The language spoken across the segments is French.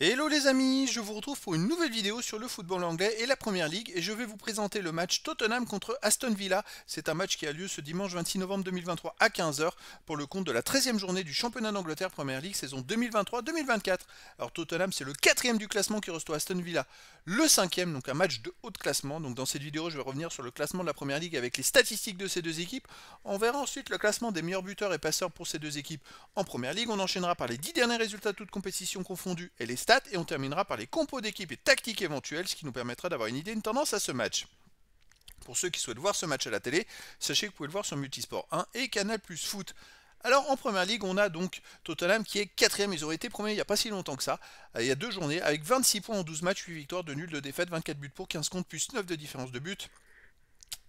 Hello les amis, je vous retrouve pour une nouvelle vidéo sur le football anglais et la première ligue et je vais vous présenter le match Tottenham contre Aston Villa. C'est un match qui a lieu ce dimanche 26 novembre 2023 à 15h pour le compte de la 13e journée du championnat d'Angleterre Première Ligue saison 2023-2024. Alors Tottenham c'est le quatrième du classement qui reçoit Aston Villa, le cinquième, donc un match de haut de classement. Donc dans cette vidéo je vais revenir sur le classement de la première ligue avec les statistiques de ces deux équipes. On verra ensuite le classement des meilleurs buteurs et passeurs pour ces deux équipes en première ligue. On enchaînera par les 10 derniers résultats de toutes compétitions confondues et les et on terminera par les compos d'équipe et tactiques éventuelles, ce qui nous permettra d'avoir une idée, une tendance à ce match. Pour ceux qui souhaitent voir ce match à la télé, sachez que vous pouvez le voir sur Multisport 1 et Canal Plus Foot. Alors en première ligue, on a donc Tottenham qui est quatrième. Ils auraient été premiers il n'y a pas si longtemps que ça, euh, il y a deux journées, avec 26 points en 12 matchs, 8 victoires, de nuls, de défaites, 24 buts pour, 15 comptes, plus 9 de différence de buts.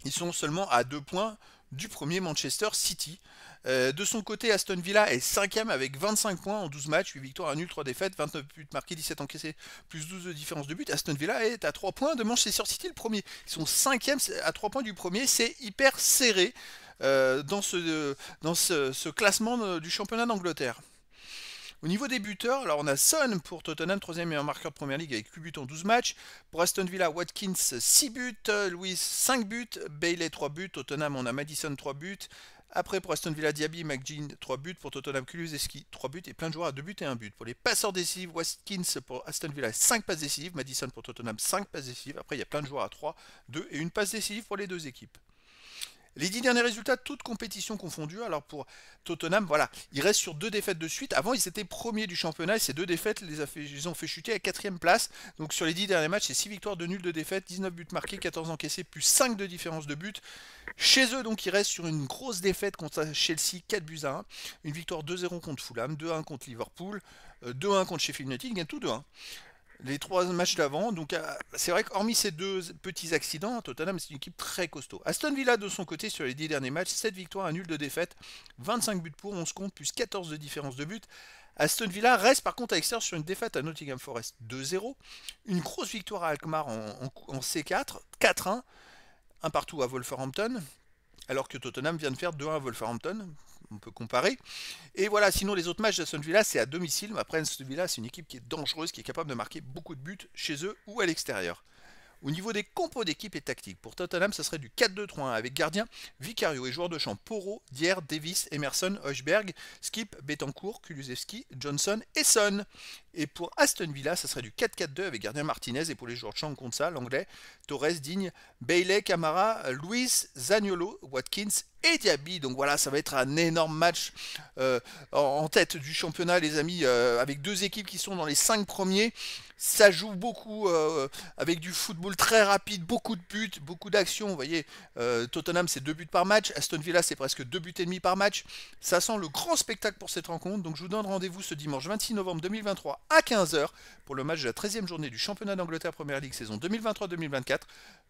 Ils sont seulement à deux points du premier Manchester City. Euh, de son côté, Aston Villa est 5ème avec 25 points en 12 matchs, 8 victoires, 1 nul, 3 défaites, 29 buts marqués, 17 encaissés, plus 12 de différence de but. Aston Villa est à 3 points de Manchester City, le premier. Ils sont 5ème à 3 points du premier, c'est hyper serré euh, dans, ce, euh, dans ce classement du championnat d'Angleterre. Au niveau des buteurs, alors on a Son pour Tottenham, troisième meilleur marqueur de première ligue avec 8 buts en 12 matchs. Pour Aston Villa, Watkins 6 buts, euh, Louis 5 buts, Bailey 3 buts, Tottenham on a Madison 3 buts. Après pour Aston Villa, Diaby, McGinn 3 buts, pour Tottenham, Kulusevski 3 buts et plein de joueurs à 2 buts et 1 but. Pour les passeurs décisifs, Watkins pour Aston Villa 5 passes décisives, Madison pour Tottenham 5 passes décisives. Après il y a plein de joueurs à 3, 2 et 1 passe décisive pour les deux équipes. Les dix derniers résultats, toutes compétitions confondues. Alors pour Tottenham, voilà, il reste sur deux défaites de suite. Avant, ils étaient premiers du championnat et ces deux défaites les, a fait, ont fait chuter à quatrième place. Donc sur les dix derniers matchs, c'est 6 victoires, de nuls, de défaite, 19 buts marqués, 14 encaissés, plus 5 de différence de but. Chez eux, donc, ils restent sur une grosse défaite contre Chelsea, 4 buts à 1. Une victoire 2-0 contre Fulham, 2-1 contre Liverpool, 2-1 euh, contre Sheffield United, ils gagnent tout 2-1 les trois matchs d'avant. Donc euh, c'est vrai qu'hormis ces deux petits accidents, hein, Tottenham c'est une équipe très costaud. Aston Villa de son côté sur les 10 derniers matchs, 7 victoires, 1 nul de défaite, 25 buts pour, 11 comptes, plus 14 de différence de but. Aston Villa reste par contre à l'extérieur sur une défaite à Nottingham Forest 2-0, une grosse victoire à Alkmaar en, C4, 4-1, un partout à Wolverhampton, alors que Tottenham vient de faire 2-1 à Wolverhampton on peut comparer. Et voilà, sinon les autres matchs son Villa, c'est à domicile. Mais après, Aston Villa, c'est une équipe qui est dangereuse, qui est capable de marquer beaucoup de buts chez eux ou à l'extérieur. Au niveau des compos d'équipe et tactique, pour Tottenham, ce serait du 4-2-3-1 avec gardien, Vicario et joueurs de champ Poro, Dier, Davis, Emerson, Hochberg, Skip, Betancourt, Kulusevski, Johnson et Son. Et pour Aston Villa, ça serait du 4-4-2 avec gardien Martinez. Et pour les joueurs de champ, contre ça l'anglais, Torres, Digne, Bailey, Camara, Luis, Zaniolo, Watkins et Diaby. Donc voilà, ça va être un énorme match euh, en tête du championnat, les amis, euh, avec deux équipes qui sont dans les 5 premiers. Ça joue beaucoup euh, avec du football très rapide, beaucoup de buts, beaucoup d'actions. Vous voyez, Tottenham, c'est deux buts par match. Aston Villa, c'est presque deux buts et demi par match. Ça sent le grand spectacle pour cette rencontre. Donc je vous donne rendez-vous ce dimanche 26 novembre 2023 à 15h pour le match de la 13e journée du championnat d'Angleterre Première League saison 2023-2024.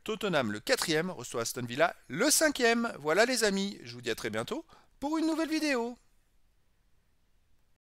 Tottenham le 4e reçoit Aston Villa le 5e. Voilà les amis, je vous dis à très bientôt pour une nouvelle vidéo.